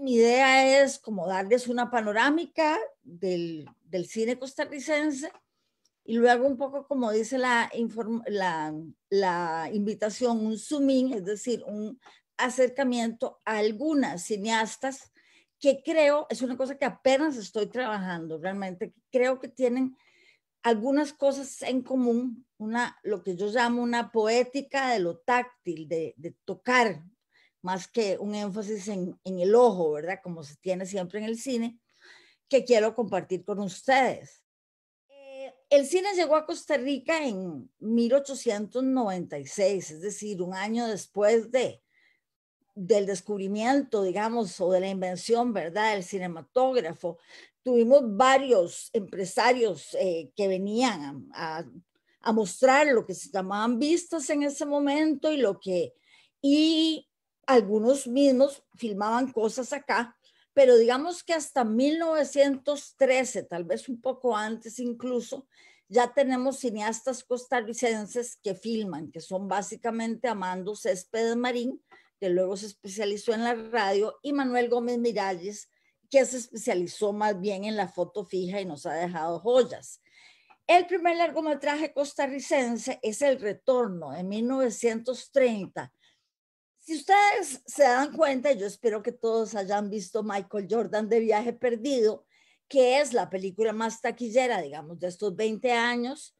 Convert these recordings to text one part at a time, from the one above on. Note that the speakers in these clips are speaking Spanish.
mi idea es como darles una panorámica del, cine costarricense y luego un poco como dice la, la, invitación, un zooming es decir, un acercamiento a algunas cineastas que creo, es una cosa que apenas estoy trabajando realmente, creo que tienen algunas cosas en común, una, lo que yo llamo una poética de lo táctil, de, de tocar más que un énfasis en, el ojo, ¿verdad? Como se tiene siempre en el cine, que quiero compartir con ustedes. Eh, el cine llegó a Costa Rica en 1896, es decir, un año después de, del descubrimiento, digamos, o de la invención, ¿verdad?, del cinematógrafo. Tuvimos varios empresarios eh, que venían a, a, mostrar lo que se llamaban vistas en ese momento y lo que, y algunos mismos filmaban cosas acá, pero digamos que hasta 1913, tal vez un poco antes incluso, ya tenemos cineastas costarricenses que filman, que son básicamente Amando Céspedes Marín, que luego se especializó en la radio, y Manuel Gómez Miralles, que se especializó más bien en la foto fija y nos ha dejado joyas. El primer largometraje costarricense es El Retorno, en 1930, si ustedes se dan cuenta, yo espero que todos hayan visto Michael Jordan de Viaje Perdido, que es la película más taquillera, digamos, de estos 20 años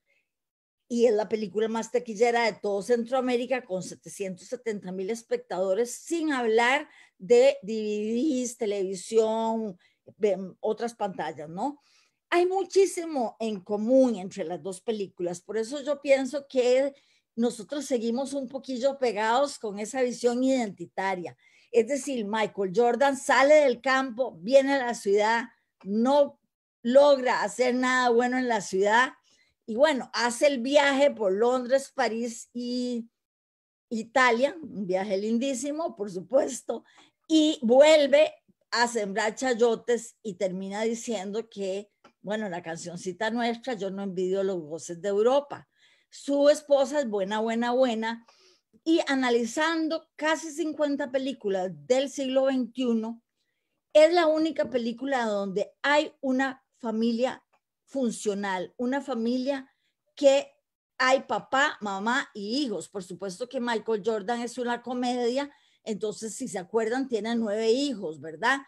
y es la película más taquillera de todo Centroamérica con 770 mil espectadores, sin hablar de DVDs, televisión, em, otras pantallas, ¿no? Hay muchísimo en común entre las dos películas, por eso yo pienso que nosotros seguimos un poquillo pegados con esa visión identitaria. Es decir, Michael Jordan sale del campo, viene a la ciudad, no logra hacer nada bueno en la ciudad y bueno, hace el viaje por Londres, París y Italia, un viaje lindísimo, por supuesto, y vuelve a sembrar chayotes y termina diciendo que, bueno, la cancioncita nuestra, yo no envidio los voces de Europa. Su esposa es buena, buena, buena. Y analizando casi 50 películas del siglo XXI, es la única película donde hay una familia funcional, una familia que hay papá, mamá y hijos. Por supuesto que Michael Jordan es una comedia, entonces si se acuerdan, tiene nueve hijos, ¿verdad?